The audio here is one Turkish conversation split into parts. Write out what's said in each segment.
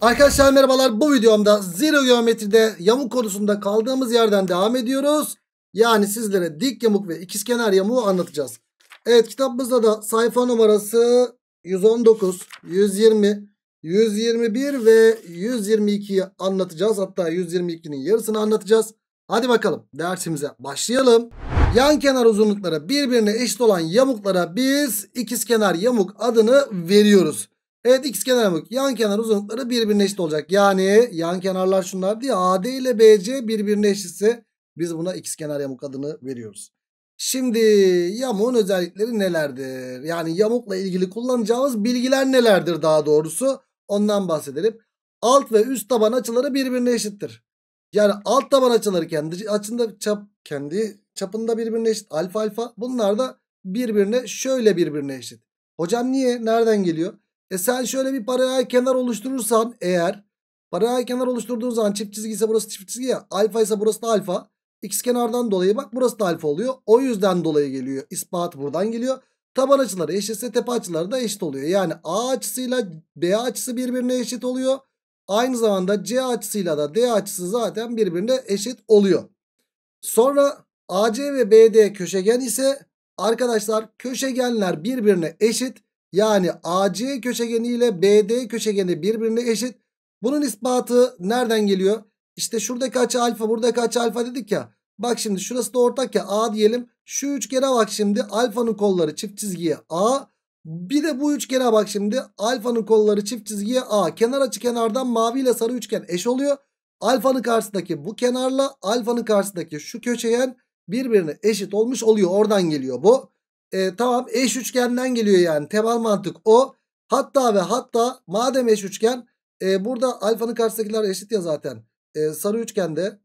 Arkadaşlar merhabalar bu videomda zero geometride yamuk konusunda kaldığımız yerden devam ediyoruz. Yani sizlere dik yamuk ve ikizkenar yamuğu anlatacağız. Evet kitabımızda da sayfa numarası 119, 120, 121 ve 122'yi anlatacağız. Hatta 122'nin yarısını anlatacağız. Hadi bakalım dersimize başlayalım. Yan kenar uzunlukları birbirine eşit olan yamuklara biz ikizkenar yamuk adını veriyoruz. Evet x kenar mı? Yan kenar uzunlukları birbirine eşit olacak. Yani yan kenarlar şunlar diye AD ile BC birbirine eşitse biz buna x kenar yamuk adını veriyoruz. Şimdi yamuğun özellikleri nelerdir? Yani yamukla ilgili kullanacağımız bilgiler nelerdir daha doğrusu? Ondan bahsedelim. Alt ve üst taban açıları birbirine eşittir. Yani alt taban açıları kendi açında çap kendi çapında birbirine eşit. Alfa alfa bunlar da birbirine şöyle birbirine eşit. Hocam niye? Nereden geliyor? E sen şöyle bir paralel kenar oluşturursan eğer paralel kenar oluşturduğun zaman çift çizgi ise burası çift çizgi ya alfa ise burası da alfa. X kenardan dolayı bak burası da alfa oluyor. O yüzden dolayı geliyor. İspat buradan geliyor. Taban açıları eşitse tepe açıları da eşit oluyor. Yani A açısıyla B açısı birbirine eşit oluyor. Aynı zamanda C açısıyla da D açısı zaten birbirine eşit oluyor. Sonra AC ve BD köşegen ise arkadaşlar köşegenler birbirine eşit. Yani AC köşegeni ile BD köşegeni birbirine eşit. Bunun ispatı nereden geliyor? İşte şuradaki açı alfa buradaki açı alfa dedik ya. Bak şimdi şurası da ortak ya A diyelim. Şu üçgene bak şimdi alfanın kolları çift çizgiye A. Bir de bu üçgene bak şimdi alfanın kolları çift çizgiye A. Kenar açı kenardan mavi ile sarı üçgen eş oluyor. Alfanın karşısındaki bu kenarla alfanın karşısındaki şu köşegen birbirine eşit olmuş oluyor. Oradan geliyor bu. E, tamam eş üçgenden geliyor yani. Temel mantık o. Hatta ve hatta madem eş üçgen e, burada alfanın karşısındakiler eşit ya zaten. E, sarı üçgende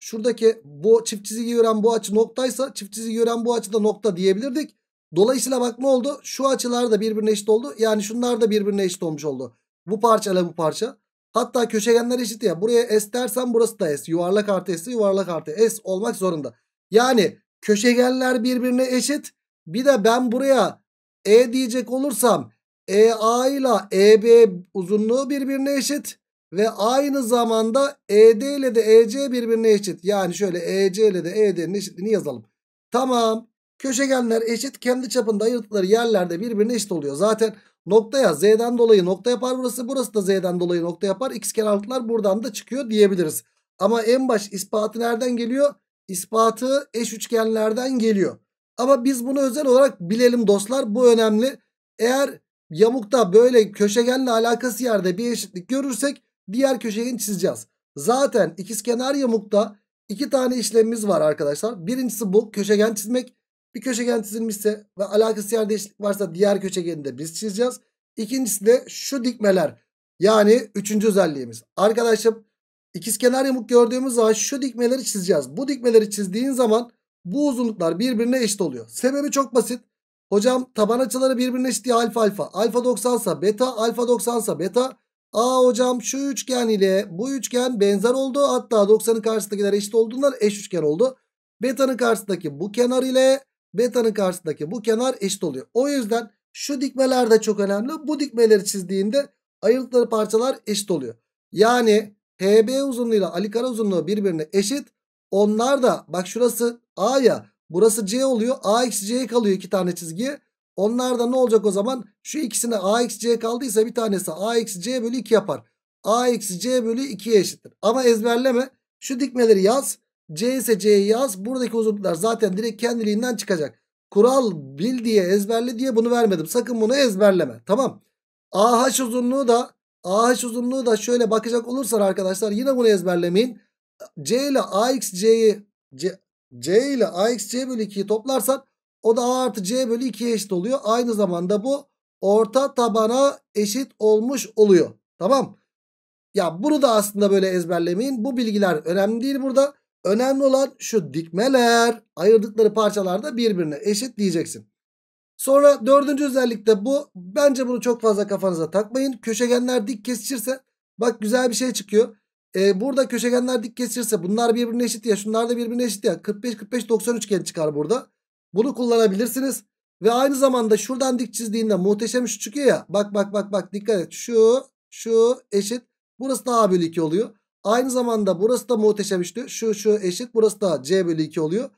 şuradaki bu çift çizgi gören bu açı noktaysa çift çizgi gören bu açı da nokta diyebilirdik. Dolayısıyla bak ne oldu? Şu açılar da birbirine eşit oldu. Yani şunlar da birbirine eşit olmuş oldu. Bu parça ile bu parça. Hatta köşegenler eşit ya. Buraya S dersen burası da S. Yuvarlak artı S yuvarlak artı S olmak zorunda. Yani köşegenler birbirine eşit. Bir de ben buraya E diyecek olursam EA ile EB uzunluğu birbirine eşit. Ve aynı zamanda ED ile de EC birbirine eşit. Yani şöyle EC ile de ED'nin eşitliğini yazalım. Tamam. Köşegenler eşit. Kendi çapında ayırttıkları yerlerde birbirine eşit oluyor. Zaten noktaya Z'den dolayı nokta yapar burası. Burası da Z'den dolayı nokta yapar. X kenarlıklar buradan da çıkıyor diyebiliriz. Ama en baş ispatı nereden geliyor? İspatı eş üçgenlerden geliyor. Ama biz bunu özel olarak bilelim dostlar. Bu önemli. Eğer yamukta böyle köşegenle alakası yerde bir eşitlik görürsek diğer köşegeni çizeceğiz. Zaten ikizkenar yamukta iki tane işlemimiz var arkadaşlar. Birincisi bu köşegen çizmek. Bir köşegen çizilmişse ve alakası yerde eşitlik varsa diğer köşegeni de biz çizeceğiz. İkincisi de şu dikmeler. Yani üçüncü özelliğimiz. Arkadaşım ikizkenar yamuk gördüğümüz zaman şu dikmeleri çizeceğiz. Bu dikmeleri çizdiğin zaman bu uzunluklar birbirine eşit oluyor. Sebebi çok basit. Hocam taban açıları birbirine eşit diye alfa alfa. Alfa 90 sa beta, alfa 90 sa beta. Aa hocam şu üçgen ile bu üçgen benzer oldu. Hatta 90'ın karşısındakiler eşit olduğundan eş üçgen oldu. Beta'nın karşısındaki bu kenar ile beta'nın karşısındaki bu kenar eşit oluyor. O yüzden şu dikmeler de çok önemli. Bu dikmeleri çizdiğinde ayrıldıkları parçalar eşit oluyor. Yani HB uzunluğuyla Ali uzunluğu birbirine eşit. Onlar da bak şurası A ya burası C oluyor. A eksi C kalıyor iki tane çizgi. Onlar da ne olacak o zaman? Şu ikisine A eksi C kaldıysa bir tanesi A eksi C bölü 2 yapar. A eksi C bölü 2'ye eşittir. Ama ezberleme. Şu dikmeleri yaz. C ise C'yi yaz. Buradaki uzunluklar zaten direkt kendiliğinden çıkacak. Kural bil diye ezberle diye bunu vermedim. Sakın bunu ezberleme. Tamam. AH uzunluğu da AH uzunluğu da şöyle bakacak olursan arkadaşlar yine bunu ezberlemeyin. C ile AXC'yi C, C ile AXC bölü 2'yi toplarsan o da A artı C bölü 2'ye eşit oluyor. Aynı zamanda bu orta tabana eşit olmuş oluyor. Tamam. Ya bunu da aslında böyle ezberlemeyin. Bu bilgiler önemli değil burada. Önemli olan şu dikmeler ayırdıkları parçalarda birbirine eşit diyeceksin. Sonra dördüncü özellikle bu. Bence bunu çok fazla kafanıza takmayın. Köşegenler dik kesişirse bak güzel bir şey çıkıyor. E, burada köşegenler dik kesirse bunlar birbirine eşit ya şunlar da birbirine eşit ya 45 45 90 üçgen çıkar burada. Bunu kullanabilirsiniz. Ve aynı zamanda şuradan dik çizdiğinde muhteşem şu çıkıyor ya. Bak bak bak bak dikkat et. Şu şu eşit. Burası da A bölü 2 oluyor. Aynı zamanda burası da muhteşem üçlü. Şu şu eşit. Burası da C bölü 2 oluyor.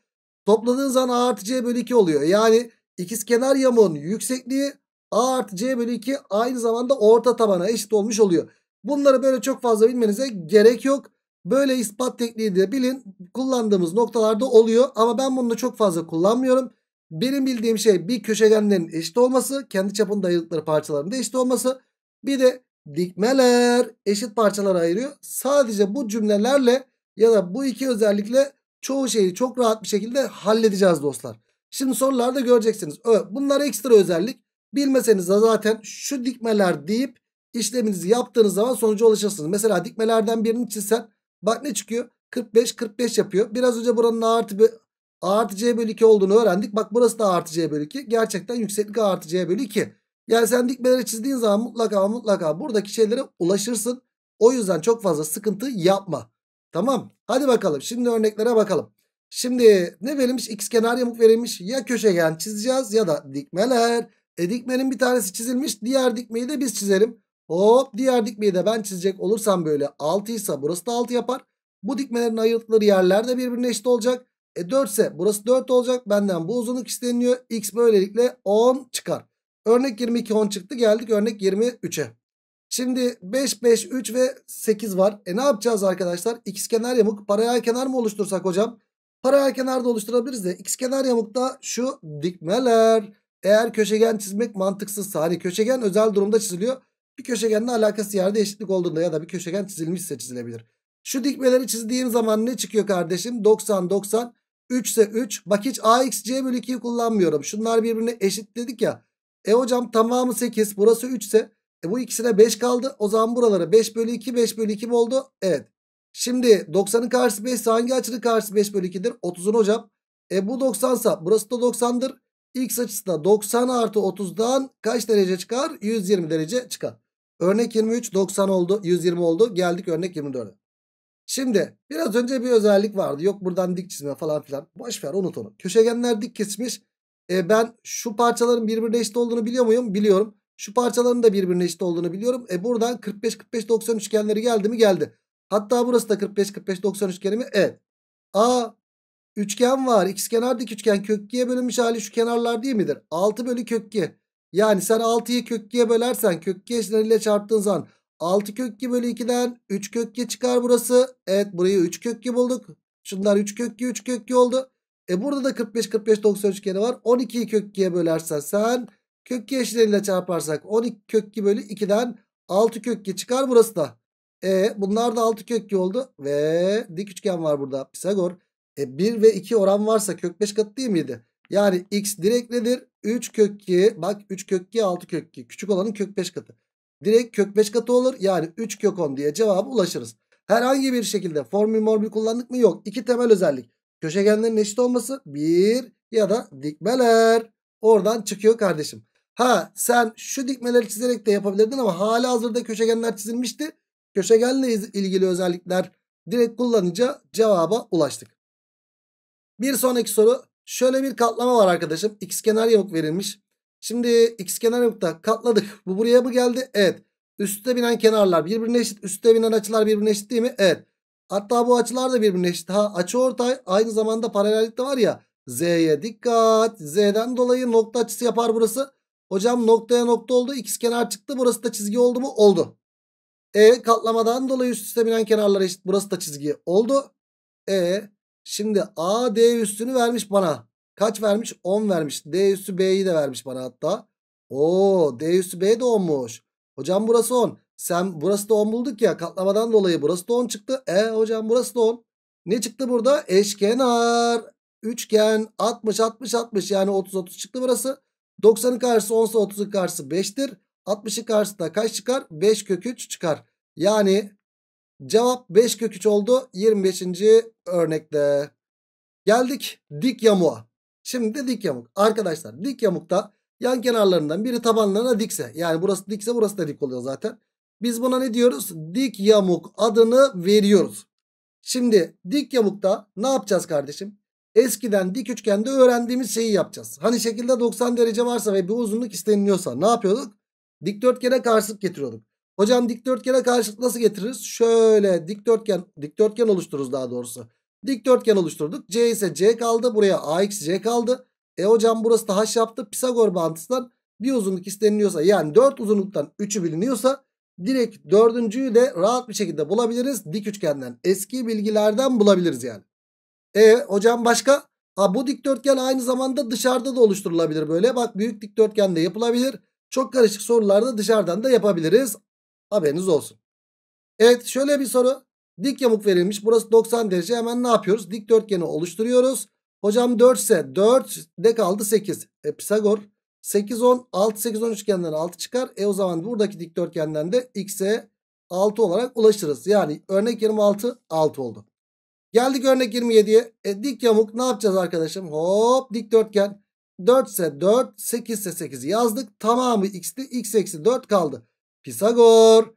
Topladığın zaman A artı C bölü 2 oluyor. Yani ikiz kenar yamuğun yüksekliği A artı C bölü 2 aynı zamanda orta tabana eşit olmuş oluyor. Bunları böyle çok fazla bilmenize gerek yok. Böyle ispat tekniği de bilin. Kullandığımız noktalarda oluyor ama ben bunu çok fazla kullanmıyorum. Benim bildiğim şey bir köşegenlerin eşit olması, kendi çapında ayrıldıkları parçaların da eşit olması. Bir de dikmeler eşit parçalara ayırıyor. Sadece bu cümlelerle ya da bu iki özellikle çoğu şeyi çok rahat bir şekilde halledeceğiz dostlar. Şimdi sorularda göreceksiniz. Evet, bunlar ekstra özellik. Bilmeseniz de zaten şu dikmeler deyip işleminizi yaptığınız zaman sonuca ulaşırsınız. Mesela dikmelerden birini çizsen bak ne çıkıyor? 45 45 yapıyor. Biraz önce buranın artı, bir artı C bölü 2 olduğunu öğrendik. Bak burası da artı C bölü 2. Gerçekten yükseklik artı C bölü 2. Yani sen dikmeleri çizdiğin zaman mutlaka mutlaka buradaki şeylere ulaşırsın. O yüzden çok fazla sıkıntı yapma. Tamam. Hadi bakalım. Şimdi örneklere bakalım. Şimdi ne verilmiş? X kenar yamuk verilmiş. Ya köşegen çizeceğiz ya da dikmeler. E dikmenin bir tanesi çizilmiş. Diğer dikmeyi de biz çizelim. Hop diğer dikmeyi de ben çizecek olursam böyle 6 ise burası da 6 yapar. Bu dikmelerin ayırtıkları yerler de birbirine eşit olacak. E 4 ise burası 4 olacak. Benden bu uzunluk isteniyor. X böylelikle 10 çıkar. Örnek 22 10 çıktı geldik örnek 23'e. Şimdi 5 5 3 ve 8 var. E ne yapacağız arkadaşlar? X kenar yamuk paralel kenar mı oluştursak hocam? Paralel kenar da oluşturabiliriz de X kenar yamukta şu dikmeler. Eğer köşegen çizmek mantıksız. Hani köşegen özel durumda çiziliyor. Bir köşegenle alakası yerde eşitlik olduğunda ya da bir köşegen çizilmişse çizilebilir. Şu dikmeleri çizdiğim zaman ne çıkıyor kardeşim? 90, 90. 3 ise 3. Bak hiç AXC bölü 2'yi kullanmıyorum. Şunlar birbirine eşit dedik ya. E hocam tamamı 8. Burası 3 ise e bu ikisine 5 kaldı. O zaman buralara 5 bölü 2, 5 bölü 2 mi oldu? Evet. Şimdi 90'ın karşısı 5 hangi açının karşısı 5 bölü 2'dir? 30'un hocam. E bu 90 sa burası da 90'dır. X açısı da 90 artı 30'dan kaç derece çıkar? 120 derece çıkar. Örnek 23 90 oldu 120 oldu. Geldik örnek 24'e. Şimdi biraz önce bir özellik vardı. Yok buradan dik çizme falan filan. boşver ver unut onu. Köşegenler dik kesmiş. E, ben şu parçaların birbirine eşit olduğunu biliyor muyum? Biliyorum. Şu parçaların da birbirine eşit olduğunu biliyorum. E buradan 45-45-90 üçgenleri geldi mi? Geldi. Hatta burası da 45-45-90 üçgeni mi? Evet. A üçgen var. X kenar dik üçgen kök bölünmüş hali şu kenarlar değil midir? 6 bölü kök yani sen 6'yı kökkiye bölersen kök kökkiye ile çarptığın zaman 6 kökki bölü 2'den 3 kökki çıkar burası. Evet burayı 3 kökki bulduk. Şunlar 3 kökki 3 kökki oldu. E burada da 45 45 90 üçgeni var. 12'yi kökkiye bölersen sen kökki eşleriyle çarparsak 12 kökki bölü 2'den 6 kökki çıkar burası da. E bunlar da 6 kökki oldu ve dik üçgen var burada Pisagor. E 1 ve 2 oran varsa kök 5 katı değil miydi? Yani x direkt nedir? 3 kök 2 bak 3 kök 2 6 kök 2 küçük olanın kök 5 katı. Direkt kök 5 katı olur yani 3 kök 10 diye cevabı ulaşırız. Herhangi bir şekilde formül morbil kullandık mı? Yok. İki temel özellik. Köşegenlerin eşit olması bir ya da dikmeler. Oradan çıkıyor kardeşim. Ha sen şu dikmeleri çizerek de yapabilirdin ama hala hazırda köşegenler çizilmişti. Köşegenle ilgili özellikler direkt kullanınca cevaba ulaştık. Bir sonraki soru Şöyle bir katlama var arkadaşım. X kenar yamuk verilmiş. Şimdi x kenar yamukta katladık. Bu buraya mı geldi? Evet. Üste binen kenarlar birbirine eşit. Üste binen açılar birbirine eşit değil mi? Evet. Hatta bu açılar da birbirine eşit. Ha açı ortay aynı zamanda paralellik de var ya. Z'ye dikkat. Z'den dolayı nokta açısı yapar burası. Hocam noktaya nokta oldu. X kenar çıktı. Burası da çizgi oldu mu? Oldu. E katlamadan dolayı üst üste binen kenarlar eşit. Burası da çizgi oldu. E Şimdi A D üstünü vermiş bana. Kaç vermiş? 10 vermiş. D üstü B'yi de vermiş bana hatta. Oo D üstü B de 10'muş. Hocam burası 10. Sen burası da 10 bulduk ya katlamadan dolayı burası da 10 çıktı. E hocam burası da 10. Ne çıktı burada? Eşkenar. Üçgen 60 60 60 yani 30 30 çıktı burası. 90'ın karşısı 10 30'ın karşısı 5'tir. 60'ın karşısında kaç çıkar? 5 kök 3 çıkar. Yani Cevap 5 kök 3 oldu 25. örnekte. Geldik dik yamuğa. Şimdi de dik yamuk. Arkadaşlar dik yamukta yan kenarlarından biri tabanlarına dikse. Yani burası dikse burası da dik oluyor zaten. Biz buna ne diyoruz? Dik yamuk adını veriyoruz. Şimdi dik yamukta ne yapacağız kardeşim? Eskiden dik üçgende öğrendiğimiz şeyi yapacağız. Hani şekilde 90 derece varsa ve bir uzunluk isteniliyorsa ne yapıyorduk? Dikdörtgene karşılık getiriyorduk. Hocam dikdörtgene karşılık nasıl getiririz? Şöyle dikdörtgen dikdörtgen oluştururuz daha doğrusu. Dikdörtgen oluşturduk. C ise C kaldı. Buraya A eksi C kaldı. E hocam burası da H yaptı. Pisagor bağıntısından bir uzunluk isteniliyorsa yani 4 uzunluktan 3'ü biliniyorsa direkt dördüncüyü de rahat bir şekilde bulabiliriz. Dik üçgenden eski bilgilerden bulabiliriz yani. E hocam başka? Ha bu dikdörtgen aynı zamanda dışarıda da oluşturulabilir böyle. Bak büyük dikdörtgen de yapılabilir. Çok karışık sorularda dışarıdan da yapabiliriz. Haberiniz olsun. Evet şöyle bir soru. Dik yamuk verilmiş. Burası 90 derece. Hemen ne yapıyoruz? Dik dörtgeni oluşturuyoruz. Hocam 4 ise 4 de kaldı 8. E, Pisagor 8 10 6 8 10 üçgenden 6 çıkar. E o zaman buradaki dikdörtgenden de x'e 6 olarak ulaşırız. Yani örnek 26 6 oldu. Geldik örnek 27'ye. E, dik yamuk ne yapacağız arkadaşım? Hop dikdörtgen. 4 ise 4, 8 ise 8 yazdık. Tamamı x'ti. x eksi 4 kaldı. Pisagor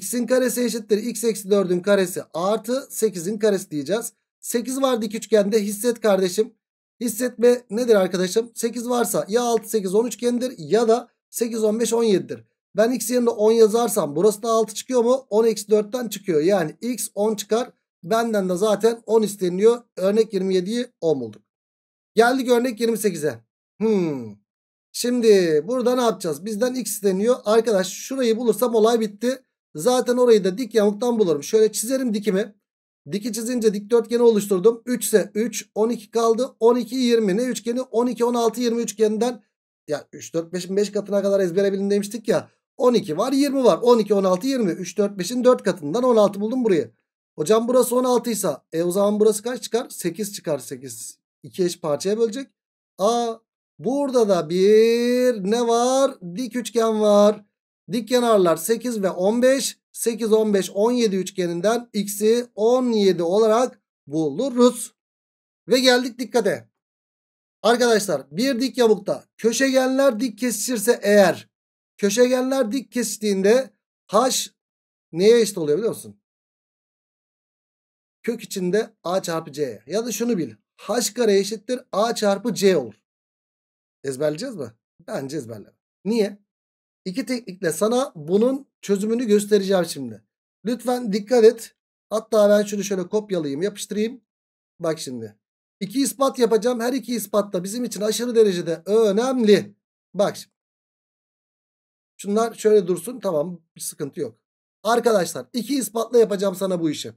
x'in karesi eşittir x eksi 4'ün karesi artı 8'in karesi diyeceğiz. 8 var dik üçgende hisset kardeşim. Hissetme nedir arkadaşım? 8 varsa ya 6 8 10 üçgendir ya da 8 15 17'dir. Ben x yerine 10 yazarsam burası da 6 çıkıyor mu? 10 eksi 4'ten çıkıyor. Yani x 10 çıkar. Benden de zaten 10 isteniyor. Örnek 27'yi 10 bulduk. Geldik örnek 28'e. Hmm. Şimdi burada ne yapacağız? Bizden x deniyor Arkadaş şurayı bulursam olay bitti. Zaten orayı da dik yamuktan bulurum. Şöyle çizerim dikimi. Diki çizince dikdörtgeni oluşturdum. 3 ise 3, 12 kaldı. 12, 20 ne üçgeni? 12, 16, 20 üçgeninden ya 3, 4, 5'in 5 katına kadar ezbere bilin demiştik ya. 12 var, 20 var. 12, 16, 20. 3, 4, 5'in 4 katından 16 buldum burayı. Hocam burası 16 ise e o zaman burası kaç çıkar? 8 çıkar 8. 2 eş parçaya bölecek. Aa Burada da bir ne var? Dik üçgen var. Dik kenarlar 8 ve 15. 8, 15, 17 üçgeninden x'i 17 olarak buluruz. Ve geldik dikkate. Arkadaşlar bir dik yamukta köşegenler dik kesişirse eğer köşegenler dik kesiştiğinde h neye eşit oluyor biliyor musun? Kök içinde a çarpı c. Ya da şunu bil. h kare eşittir a çarpı c olur. Ezberleyeceğiz mi? Bence ezberleme. Niye? İki teknikle sana bunun çözümünü göstereceğim şimdi. Lütfen dikkat et. Hatta ben şunu şöyle kopyalayayım yapıştırayım. Bak şimdi. İki ispat yapacağım. Her iki ispat da bizim için aşırı derecede önemli. Bak şimdi. Şunlar şöyle dursun. Tamam bir sıkıntı yok. Arkadaşlar iki ispatla yapacağım sana bu işi.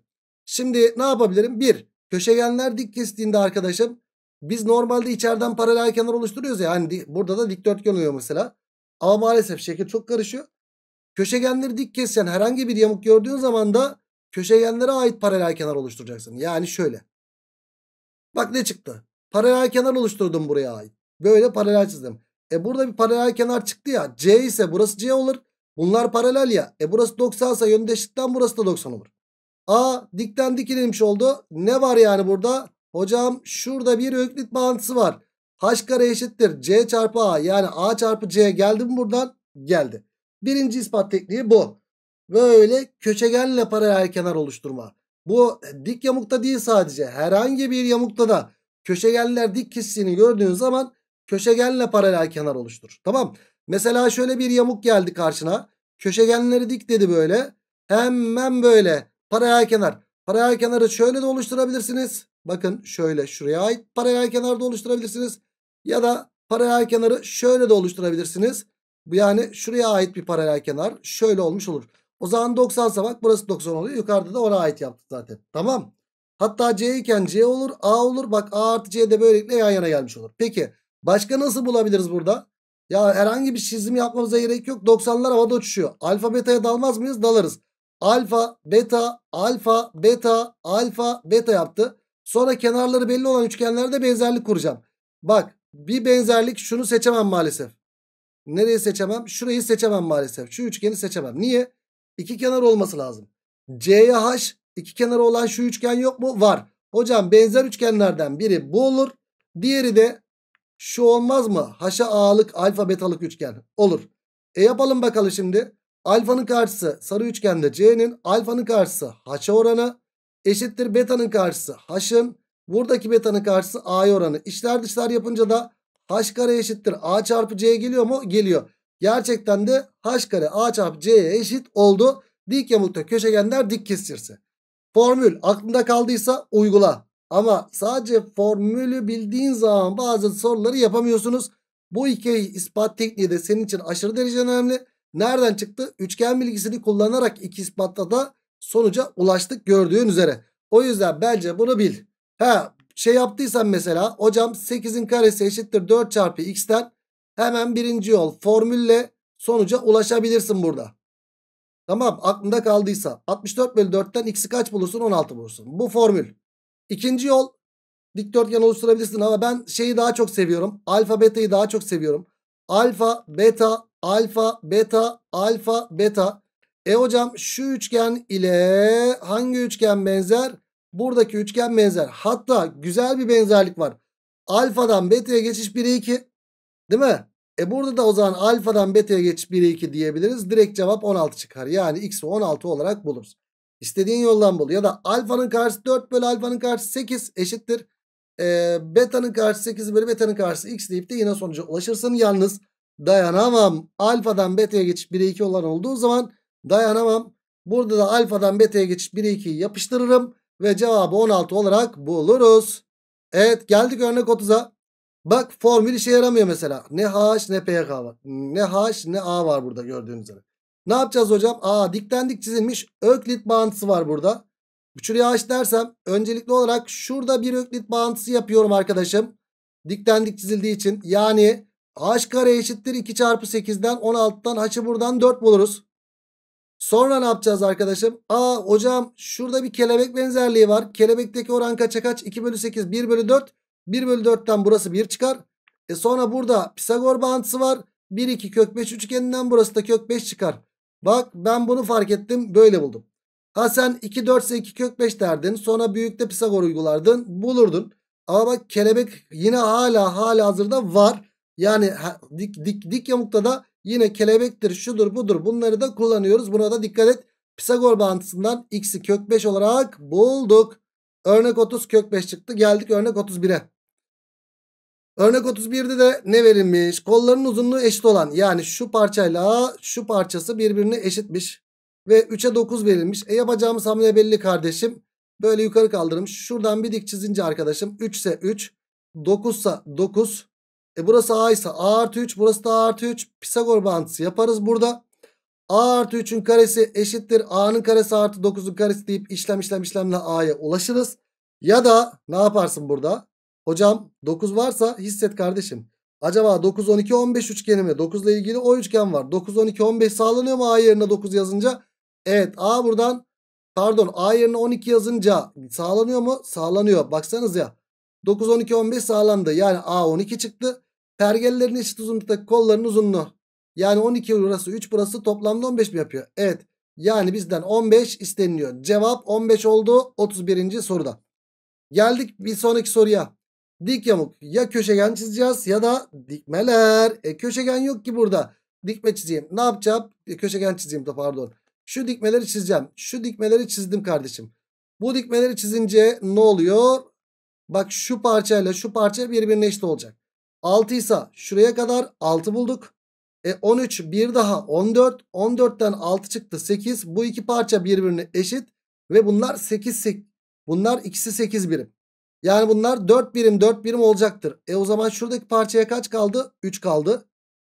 Şimdi ne yapabilirim? Bir, köşegenler dik kestiğinde arkadaşım biz normalde içeriden paralel kenar oluşturuyoruz ya. Hani burada da dikdörtgen oluyor mesela. Ama maalesef şekil çok karışıyor. Köşegenleri dik kesen herhangi bir yamuk gördüğün zaman da köşegenlere ait paralel kenar oluşturacaksın. Yani şöyle. Bak ne çıktı. Paralel kenar oluşturdum buraya ait. Böyle paralel çizdim. E burada bir paralel kenar çıktı ya. C ise burası C olur. Bunlar paralel ya. E burası 90 ise yöndeşlikten burası da 90 olur. A dikten dik inilmiş oldu. Ne var yani burada? Hocam şurada bir öklit bağıntısı var. H kare eşittir C çarpı A yani A çarpı C geldi mi buradan? Geldi. Birinci ispat tekniği bu. Böyle köşegenle paralel kenar oluşturma. Bu dik yamukta değil sadece herhangi bir yamukta da köşegenler dik kesişini gördüğün zaman köşegenle paralel kenar oluştur. Tamam mesela şöyle bir yamuk geldi karşına köşegenleri dik dedi böyle hemen böyle paralel kenar. Paralel kenarı şöyle de oluşturabilirsiniz. Bakın şöyle şuraya ait paralel da oluşturabilirsiniz. Ya da paralel kenarı şöyle de oluşturabilirsiniz. Bu yani şuraya ait bir paralel kenar şöyle olmuş olur. O zaman 90 ise burası 90 oluyor. Yukarıda da ona ait yaptık zaten. Tamam. Hatta C iken C olur A olur. Bak A artı C de böylelikle yan yana gelmiş olur. Peki başka nasıl bulabiliriz burada? Ya herhangi bir çizim yapmamıza gerek yok. 90'lar havada uçuşuyor. Alfa beta'ya dalmaz mıyız? Dalarız. Alfa, beta, alfa, beta, alfa, beta yaptı. Sonra kenarları belli olan üçgenlerde benzerlik kuracağım. Bak bir benzerlik şunu seçemem maalesef. Nereyi seçemem? Şurayı seçemem maalesef. Şu üçgeni seçemem. Niye? İki kenar olması lazım. C'ye H iki kenarı olan şu üçgen yok mu? Var. Hocam benzer üçgenlerden biri bu olur. Diğeri de şu olmaz mı? Haşa A'lık alfa betalık üçgen olur. E yapalım bakalım şimdi. Alfanın karşısı sarı üçgende C'nin alfanın karşısı H'a oranı eşittir beta'nın karşısı haşın buradaki beta'nın karşısı A'ya oranı. İşler dışlar yapınca da H kare eşittir A çarpı C geliyor mu? Geliyor. Gerçekten de H kare A çarpı C'ye eşit oldu. Dik yamukta köşegenler dik kestirse. Formül aklında kaldıysa uygula. Ama sadece formülü bildiğin zaman bazı soruları yapamıyorsunuz. Bu iki ispat tekniği de senin için aşırı derece önemli. Nereden çıktı? Üçgen bilgisini kullanarak iki ispatla da sonuca ulaştık gördüğün üzere. O yüzden bence bunu bil. Ha şey yaptıysan mesela hocam 8'in karesi eşittir 4 çarpı x'ten hemen birinci yol formülle sonuca ulaşabilirsin burada. Tamam aklında kaldıysa 64 bölü 4'ten x'i kaç bulursun 16 bulursun. Bu formül. İkinci yol dikdörtgen oluşturabilirsin ama ben şeyi daha çok seviyorum. Alfa beta'yı daha çok seviyorum. Alfa beta alfa beta alfa beta. E hocam şu üçgen ile hangi üçgen benzer? Buradaki üçgen benzer. Hatta güzel bir benzerlik var. Alfadan beta'ya geçiş 1'e 2. Değil mi? E burada da o zaman alfadan beta'ya geçiş 1'e 2 diyebiliriz. Direkt cevap 16 çıkar. Yani x'i 16 olarak buluruz. İstediğin yoldan bul. Ya da alfanın karşısı 4 bölü alfanın karşısı 8 eşittir. E, beta'nın karşısı 8 bölü beta'nın karşısı x deyip de yine sonuca ulaşırsın. Yalnız dayanamam. Alfadan beta'ya geçiş 1'e 2 olan olduğu zaman dayanamam. Burada da alfadan beta'ya geçiş 1'e 2'yi yapıştırırım. Ve cevabı 16 olarak buluruz. Evet geldik örnek 30'a. Bak formül işe yaramıyor mesela. Ne H ne PK var. Ne H ne A var burada gördüğünüz üzere. Ne yapacağız hocam? Aa dikten dik çizilmiş öklit bağıntısı var burada. Şuraya H dersem öncelikli olarak şurada bir öklit bağıntısı yapıyorum arkadaşım. Dikten dik çizildiği için. Yani H kare eşittir 2 çarpı 8'den 16'dan h'ı buradan 4 buluruz. Sonra ne yapacağız arkadaşım? Aa hocam şurada bir kelebek benzerliği var. Kelebekteki oran kaça kaç? 2 bölü 8 1 bölü 4. 1 bölü 4'ten burası 1 çıkar. E sonra burada Pisagor bağıntısı var. 1 2 kök 5 üçgeninden burası da kök 5 çıkar. Bak ben bunu fark ettim böyle buldum. Ha sen 2 4 ise 2 kök 5 derdin. Sonra büyükte Pisagor uygulardın bulurdun. Ama bak kelebek yine hala hala hazırda var. Yani dik, dik, dik yamukta da yine kelebektir şudur budur bunları da kullanıyoruz. Buna da dikkat et. Pisagor bağıntısından x'i kök 5 olarak bulduk. Örnek 30 kök 5 çıktı. Geldik örnek 31'e. Örnek 31'de de ne verilmiş? Kolların uzunluğu eşit olan yani şu parçayla şu parçası birbirine eşitmiş. Ve 3'e 9 verilmiş. E yapacağımız hamle belli kardeşim. Böyle yukarı kaldırmış. Şuradan bir dik çizince arkadaşım 3 ise 3. 9 ise 9. E burası A ise A artı 3. Burası da A artı 3. Pisagor bağıntısı yaparız burada. A artı 3'ün karesi eşittir. A'nın karesi artı 9'un karesi deyip işlem işlem işlemle A'ya ulaşırız. Ya da ne yaparsın burada? Hocam 9 varsa hisset kardeşim. Acaba 9, 12, 15 üçgeni mi? 9 ile ilgili o üçgen var. 9, 12, 15 sağlanıyor mu A yerine 9 yazınca? Evet A buradan pardon A yerine 12 yazınca sağlanıyor mu? Sağlanıyor. Baksanız ya. 9, 12, 15 sağlandı. Yani A 12 çıktı. Pergellerin eşit uzunluktaki kolların uzunluğu. Yani 12 burası 3 burası toplamda 15 mi yapıyor? Evet. Yani bizden 15 isteniliyor. Cevap 15 oldu 31. soruda. Geldik bir sonraki soruya. Dik yamuk ya köşegen çizeceğiz ya da dikmeler. E köşegen yok ki burada. Dikme çizeyim. Ne yapacağım? E, köşegen çizeyim de pardon. Şu dikmeleri çizeceğim. Şu dikmeleri çizdim kardeşim. Bu dikmeleri çizince ne oluyor? Bak şu parçayla şu parça birbirine eşit olacak. 6 ise şuraya kadar 6 bulduk. E 13 bir daha 14. 14'ten 6 çıktı 8. Bu iki parça birbirine eşit. Ve bunlar 8, 8. Bunlar ikisi 8 birim. Yani bunlar 4 birim 4 birim olacaktır. E o zaman şuradaki parçaya kaç kaldı? 3 kaldı.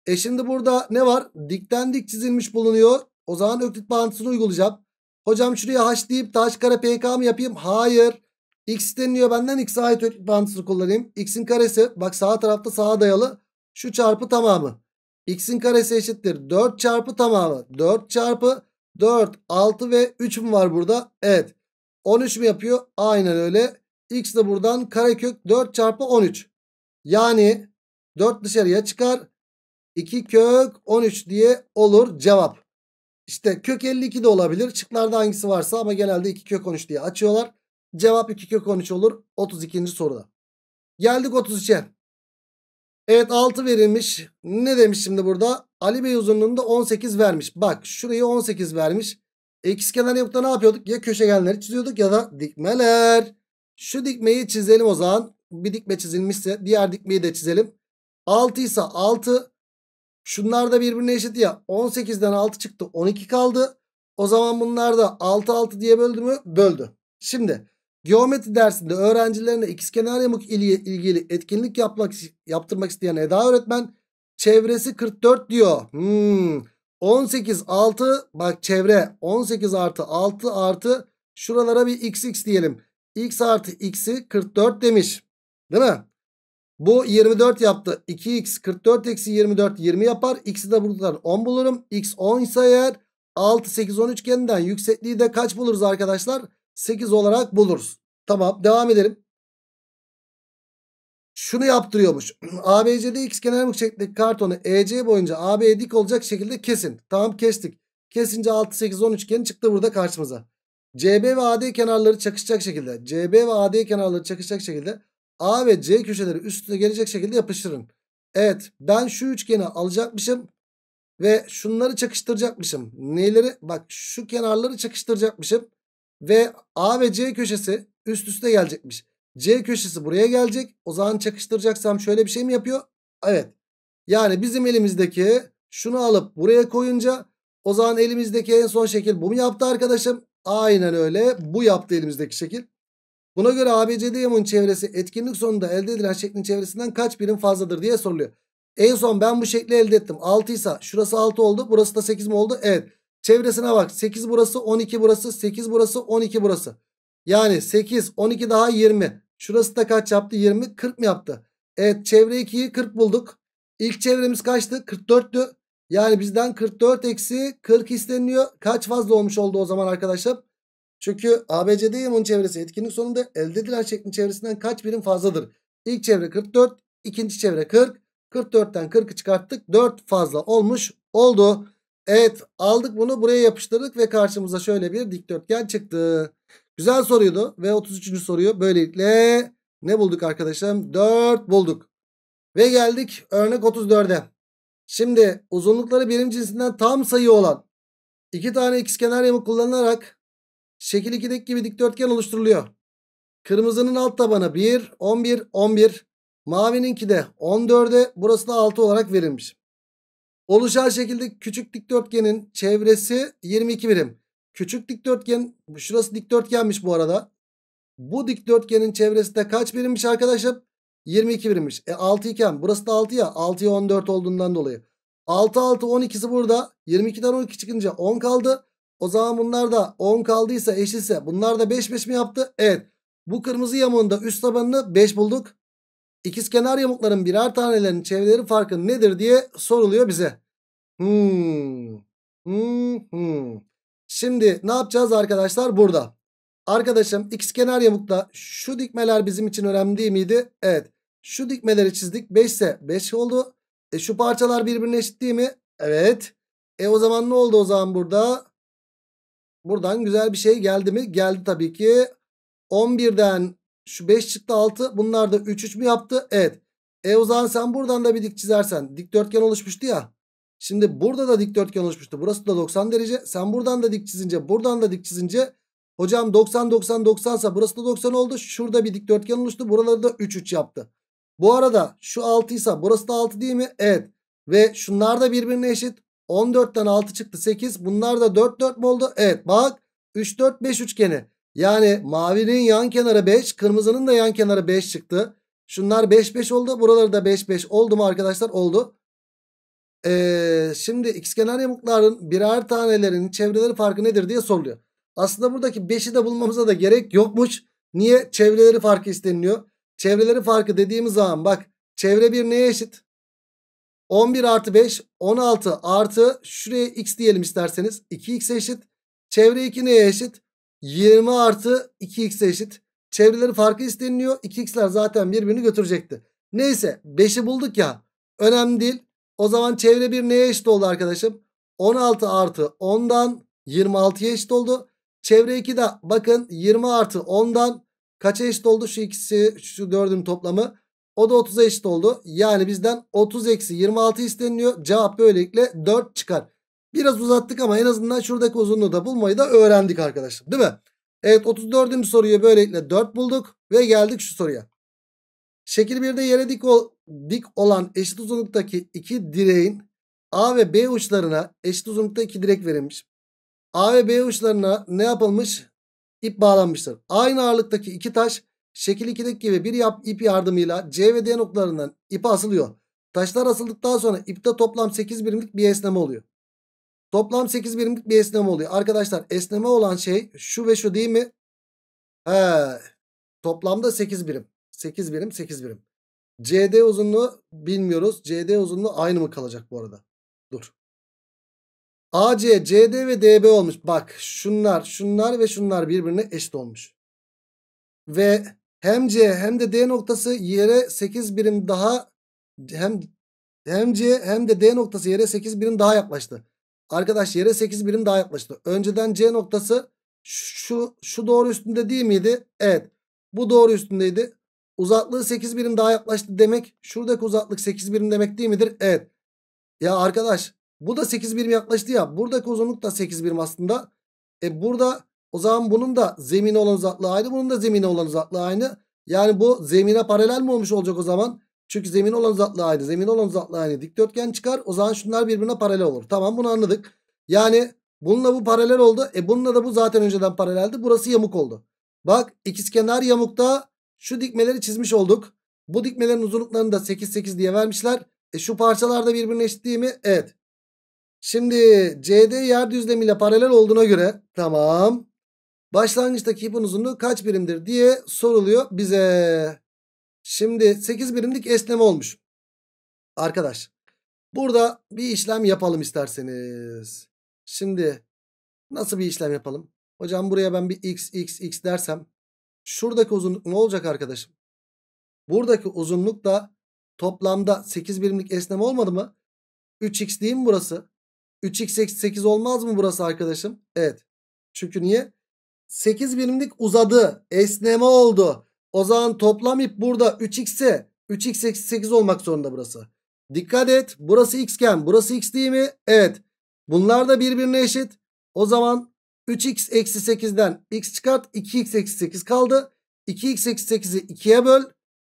E şimdi burada ne var? Dikten dik çizilmiş bulunuyor. O zaman öklit bağıntısını uygulayacağım. Hocam şuraya haş deyip taş h kare pk mı yapayım? Hayır. X deniliyor benden x'e ait öklük bağıntısını kullanayım. X'in karesi bak sağ tarafta sağa dayalı şu çarpı tamamı. X'in karesi eşittir 4 çarpı tamamı. 4 çarpı 4 6 ve 3 mü var burada? Evet. 13 mü yapıyor? Aynen öyle. X de buradan karekök 4 çarpı 13. Yani 4 dışarıya çıkar. 2 kök 13 diye olur cevap. İşte kök 52 de olabilir. Çıklarda hangisi varsa ama genelde 2 kök 13 diye açıyorlar. Cevap 2 kök 13 olur. 32. soruda. Geldik 33'e. Evet 6 verilmiş. Ne demiş şimdi burada? Ali Bey uzunluğunda 18 vermiş. Bak şurayı 18 vermiş. X kenar yapıda ne yapıyorduk? Ya köşegenleri çiziyorduk ya da dikmeler. Şu dikmeyi çizelim o zaman. Bir dikme çizilmişse diğer dikmeyi de çizelim. 6 ise 6. Şunlar da birbirine eşit ya. 18'den 6 çıktı 12 kaldı. O zaman bunlar da 6 6 diye böldü mü? Böldü. Şimdi Geometri dersinde öğrencilerine ikizkenar yamuk ile ilgili etkinlik yapmak, yaptırmak isteyen Eda öğretmen çevresi 44 diyor. Hmm. 18 6 bak çevre 18 artı 6 artı şuralara bir xx diyelim. x artı x'i 44 demiş. Değil mi? Bu 24 yaptı. 2x 44 eksi 24 20 yapar. X'i de buradan 10 bulurum. X 10 ise eğer 6 8 13 üçgeninden yüksekliği de kaç buluruz arkadaşlar? 8 olarak buluruz. Tamam devam edelim. Şunu yaptırıyormuş. ABC'de x kenarlık şeklindeki kartonu EC boyunca AB dik olacak şekilde kesin. Tamam kestik. Kesince 6, 8, 10 üçgeni çıktı burada karşımıza. CB ve AD kenarları çakışacak şekilde. CB ve AD kenarları çakışacak şekilde. A ve C köşeleri üstüne gelecek şekilde yapıştırın. Evet ben şu üçgeni alacakmışım. Ve şunları çakıştıracakmışım. Neleri? Bak şu kenarları çakıştıracakmışım. Ve A ve C köşesi üst üste gelecekmiş. C köşesi buraya gelecek. O zaman çakıştıracaksam şöyle bir şey mi yapıyor? Evet. Yani bizim elimizdeki şunu alıp buraya koyunca o zaman elimizdeki en son şekil bu mu yaptı arkadaşım? Aynen öyle. Bu yaptı elimizdeki şekil. Buna göre ABCD yamuğun çevresi etkinlik sonunda elde edilen şeklin çevresinden kaç birim fazladır diye soruluyor. En son ben bu şekli elde ettim. 6 ise şurası 6 oldu. Burası da 8 mi oldu? Evet. Çevresine bak 8 burası 12 burası 8 burası 12 burası. Yani 8 12 daha 20. Şurası da kaç yaptı 20 40 mı yaptı? Evet çevre 2'yi 40 bulduk. İlk çevremiz kaçtı 44'tü. Yani bizden 44 eksi 40 isteniliyor. Kaç fazla olmuş oldu o zaman arkadaşlar? Çünkü ABCD yamanın çevresi etkinlik sonunda elde edilen şeklin çevresinden kaç birim fazladır? İlk çevre 44, ikinci çevre 40. 44'ten 40'ı çıkarttık. 4 fazla olmuş oldu. Evet aldık bunu buraya yapıştırdık ve karşımıza şöyle bir dikdörtgen çıktı. Güzel soruydu ve 33. soruyu böylelikle ne bulduk arkadaşlarım? 4 bulduk. Ve geldik örnek 34'e. Şimdi uzunlukları birim cinsinden tam sayı olan iki tane ikizkenar yamuk kullanılarak şekil 2'deki gibi dikdörtgen oluşturuluyor. Kırmızının alt tabanı 1, 11, 11. Mavininki de 14'e burası da 6 olarak verilmiş. Oluşan şekilde küçük dikdörtgenin çevresi 22 birim. Küçük dikdörtgen şurası dikdörtgenmiş bu arada. Bu dikdörtgenin çevresi de kaç birimmiş arkadaşım? 22 birimmiş. E 6 iken burası da 6 ya. 6'ya 14 olduğundan dolayı. 6 6 12'si burada. 22'den 12 çıkınca 10 kaldı. O zaman bunlar da 10 kaldıysa eşitse bunlar da 5 5 mi yaptı? Evet. Bu kırmızı yamuğun üst tabanını 5 bulduk. İkizkenar yamukların birer tanelerinin çevreleri farkı nedir diye soruluyor bize. Hmm. Hmm. hmm. Şimdi ne yapacağız arkadaşlar burada? Arkadaşım x kenar yamukta şu dikmeler bizim için önemli değil miydi? Evet. Şu dikmeleri çizdik. 5 ise 5 oldu. E şu parçalar birbirine eşit değil mi? Evet. E o zaman ne oldu o zaman burada? Buradan güzel bir şey geldi mi? Geldi tabii ki. 11'den şu 5 çıktı 6. Bunlar da 3 3 mü yaptı? Evet. E o zaman sen buradan da bir dik çizersen. Dikdörtgen oluşmuştu ya. Şimdi burada da dikdörtgen oluşmuştu. Burası da 90 derece. Sen buradan da dik çizince buradan da dik çizince hocam 90 90 90 sa burası da 90 oldu. Şurada bir dikdörtgen oluştu. Buraları da 3 3 yaptı. Bu arada şu 6 ise burası da 6 değil mi? Evet. Ve şunlar da birbirine eşit. 14'ten 6 çıktı 8. Bunlar da 4 4 mü oldu? Evet bak 3 4 5 üçgeni. Yani mavinin yan kenarı 5 kırmızının da yan kenarı 5 çıktı. Şunlar 5 5 oldu. Buraları da 5 5 oldu mu arkadaşlar? Oldu. Ee, şimdi x kenar yamukların birer tanelerinin çevreleri farkı nedir diye soruluyor. Aslında buradaki 5'i de bulmamıza da gerek yokmuş. Niye? Çevreleri farkı isteniliyor. Çevreleri farkı dediğimiz zaman bak çevre 1 neye eşit? 11 artı 5 16 artı şuraya x diyelim isterseniz 2x eşit. Çevre 2 neye eşit? 20 artı 2x eşit. Çevreleri farkı isteniliyor. 2x'ler zaten birbirini götürecekti. Neyse 5'i bulduk ya. Önemli değil. O zaman çevre 1 neye eşit oldu arkadaşım? 16 artı 10'dan 26'ya eşit oldu. Çevre 2 de bakın 20 artı 10'dan kaça eşit oldu? Şu ikisi şu dördünün toplamı. O da 30'a eşit oldu. Yani bizden 30 eksi 26 isteniliyor. Cevap böylelikle 4 çıkar. Biraz uzattık ama en azından şuradaki uzunluğu da bulmayı da öğrendik arkadaşlar. Değil mi? Evet 34. soruyu böylelikle 4 bulduk ve geldik şu soruya. Şekil 1'de yere dik, ol, dik olan eşit uzunluktaki iki direğin A ve B uçlarına eşit uzunlukta iki direk verilmiş. A ve B uçlarına ne yapılmış? İp bağlanmıştır. Aynı ağırlıktaki iki taş şekil 2'deki gibi bir yap, ip yardımıyla C ve D noktalarından ipe asılıyor. Taşlar asıldıktan sonra ipte toplam 8 birimlik bir esneme oluyor. Toplam 8 birimlik bir esneme oluyor. Arkadaşlar esneme olan şey şu ve şu değil mi? He, toplamda 8 birim. 8 birim 8 birim. CD uzunluğu bilmiyoruz. CD uzunluğu aynı mı kalacak bu arada? Dur. AC, CD ve DB olmuş. Bak şunlar, şunlar ve şunlar birbirine eşit olmuş. Ve hem C hem de D noktası yere 8 birim daha hem hem C hem de D noktası yere 8 birim daha yaklaştı. Arkadaş yere 8 birim daha yaklaştı. Önceden C noktası şu şu doğru üstünde değil miydi? Evet. Bu doğru üstündeydi uzaklığı 8 birim daha yaklaştı demek şuradaki uzaklık 8 birim demek değil midir? Evet. Ya arkadaş bu da 8 birim yaklaştı ya buradaki uzunluk da 8 birim aslında. E burada o zaman bunun da zemine olan uzaklığı aynı bunun da zemine olan uzaklığı aynı. Yani bu zemine paralel mi olmuş olacak o zaman? Çünkü zemin olan uzaklığı aynı. Zemin olan uzaklığı aynı. Dikdörtgen çıkar. O zaman şunlar birbirine paralel olur. Tamam bunu anladık. Yani bununla bu paralel oldu. E bununla da bu zaten önceden paraleldi. Burası yamuk oldu. Bak ikizkenar yamukta şu dikmeleri çizmiş olduk. Bu dikmelerin uzunluklarını da 8 8 diye vermişler. E şu parçalar da birbirine eşit değil mi? Evet. Şimdi CD yer düzlemiyle paralel olduğuna göre tamam. Başlangıçtaki ipin uzunluğu kaç birimdir diye soruluyor bize. Şimdi 8 birimlik esneme olmuş. Arkadaş burada bir işlem yapalım isterseniz. Şimdi nasıl bir işlem yapalım? Hocam buraya ben bir x x x dersem Şuradaki uzunluk ne olacak arkadaşım? Buradaki uzunluk da toplamda 8 birimlik esneme olmadı mı? 3x değil mi burası? 3x eksi 8 olmaz mı burası arkadaşım? Evet. Çünkü niye? 8 birimlik uzadı. Esneme oldu. O zaman toplam ip burada 3x'e 3x eksi 8 olmak zorunda burası. Dikkat et. Burası xken burası x değil mi? Evet. Bunlar da birbirine eşit. O zaman 3x eksi 8'den x çıkart. 2x eksi 8 kaldı. 2x eksi 8'i 2'ye böl.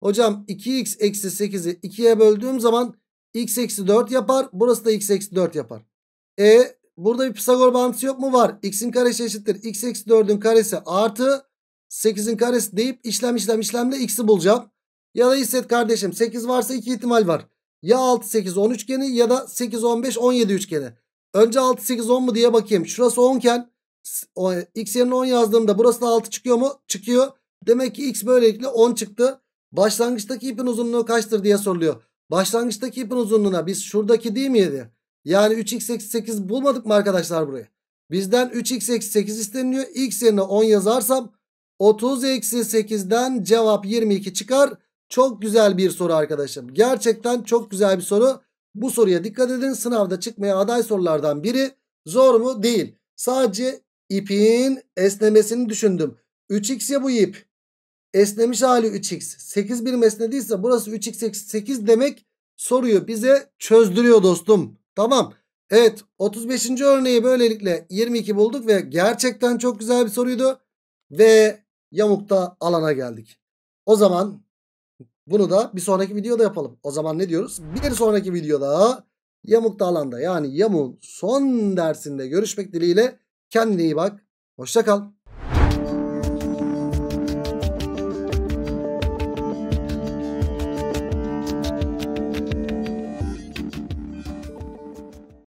Hocam 2x eksi 8'i 2'ye böldüğüm zaman x eksi 4 yapar. Burası da x eksi 4 yapar. E burada bir Pisagor bağıntısı yok mu? Var. x'in karesi eşittir. x eksi 4'ün karesi artı 8'in karesi deyip işlem işlem işlemle x'i bulacağım. Ya da hisset kardeşim 8 varsa 2 ihtimal var. Ya 6 8 10 üçgeni ya da 8 15 17 üçgeni. Önce 6 8 10 mu diye bakayım. Şurası 10 iken x yerine 10 yazdığımda burası da 6 çıkıyor mu? Çıkıyor. Demek ki x böylelikle 10 çıktı. Başlangıçtaki ipin uzunluğu kaçtır diye soruluyor. Başlangıçtaki ipin uzunluğuna biz şuradaki değil miydi? Yani 3x eksi 8 bulmadık mı arkadaşlar burayı? Bizden 3x eksi 8 isteniliyor. x yerine 10 yazarsam 30 eksi 8'den cevap 22 çıkar. Çok güzel bir soru arkadaşım. Gerçekten çok güzel bir soru. Bu soruya dikkat edin. Sınavda çıkmaya aday sorulardan biri. Zor mu? Değil. Sadece İpin esnemesini düşündüm. 3x ya bu ip. Esnemiş hali 3x. 8 birim esnediyse burası 3x 8 demek soruyu bize çözdürüyor dostum. Tamam. Evet 35. örneği böylelikle 22 bulduk ve gerçekten çok güzel bir soruydu. Ve yamukta alana geldik. O zaman bunu da bir sonraki videoda yapalım. O zaman ne diyoruz? Bir sonraki videoda yamukta alanda yani yamuğun son dersinde görüşmek dileğiyle. Kendine iyi bak. Hoşça kal.